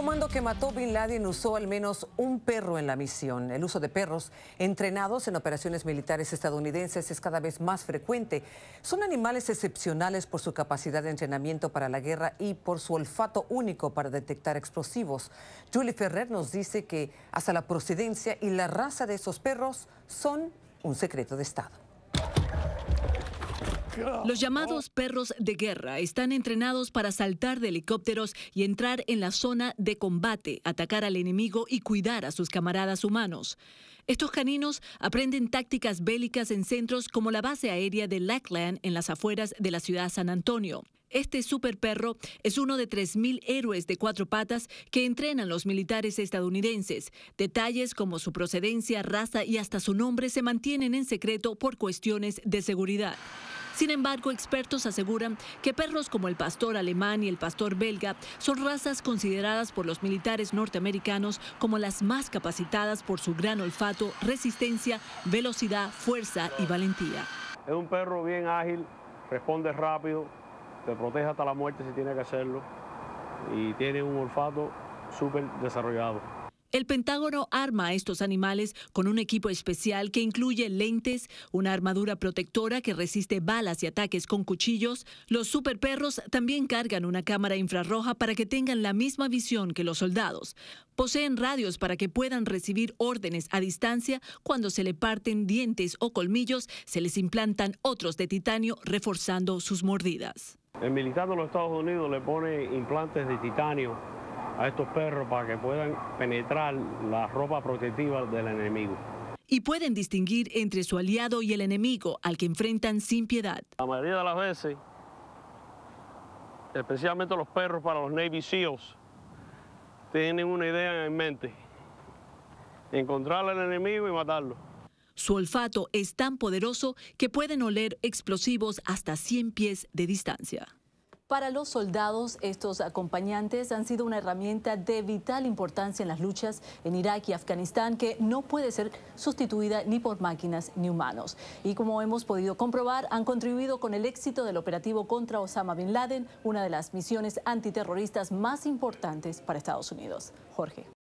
El comando que mató Bin Laden usó al menos un perro en la misión. El uso de perros entrenados en operaciones militares estadounidenses es cada vez más frecuente. Son animales excepcionales por su capacidad de entrenamiento para la guerra y por su olfato único para detectar explosivos. Julie Ferrer nos dice que hasta la procedencia y la raza de esos perros son un secreto de Estado. Los llamados perros de guerra están entrenados para saltar de helicópteros y entrar en la zona de combate, atacar al enemigo y cuidar a sus camaradas humanos. Estos caninos aprenden tácticas bélicas en centros como la base aérea de Lackland en las afueras de la ciudad San Antonio. Este super perro es uno de 3.000 héroes de cuatro patas que entrenan los militares estadounidenses. Detalles como su procedencia, raza y hasta su nombre se mantienen en secreto por cuestiones de seguridad. Sin embargo, expertos aseguran que perros como el pastor alemán y el pastor belga son razas consideradas por los militares norteamericanos como las más capacitadas por su gran olfato, resistencia, velocidad, fuerza y valentía. Es un perro bien ágil, responde rápido, te protege hasta la muerte si tiene que hacerlo y tiene un olfato súper desarrollado. El Pentágono arma a estos animales con un equipo especial que incluye lentes, una armadura protectora que resiste balas y ataques con cuchillos. Los superperros también cargan una cámara infrarroja para que tengan la misma visión que los soldados. Poseen radios para que puedan recibir órdenes a distancia. Cuando se le parten dientes o colmillos, se les implantan otros de titanio reforzando sus mordidas. El militar de los Estados Unidos le pone implantes de titanio a estos perros para que puedan penetrar la ropa protectiva del enemigo. Y pueden distinguir entre su aliado y el enemigo al que enfrentan sin piedad. La mayoría de las veces, especialmente los perros para los Navy SEALs, tienen una idea en mente, encontrar al enemigo y matarlo. Su olfato es tan poderoso que pueden oler explosivos hasta 100 pies de distancia. Para los soldados, estos acompañantes han sido una herramienta de vital importancia en las luchas en Irak y Afganistán que no puede ser sustituida ni por máquinas ni humanos. Y como hemos podido comprobar, han contribuido con el éxito del operativo contra Osama Bin Laden, una de las misiones antiterroristas más importantes para Estados Unidos. Jorge.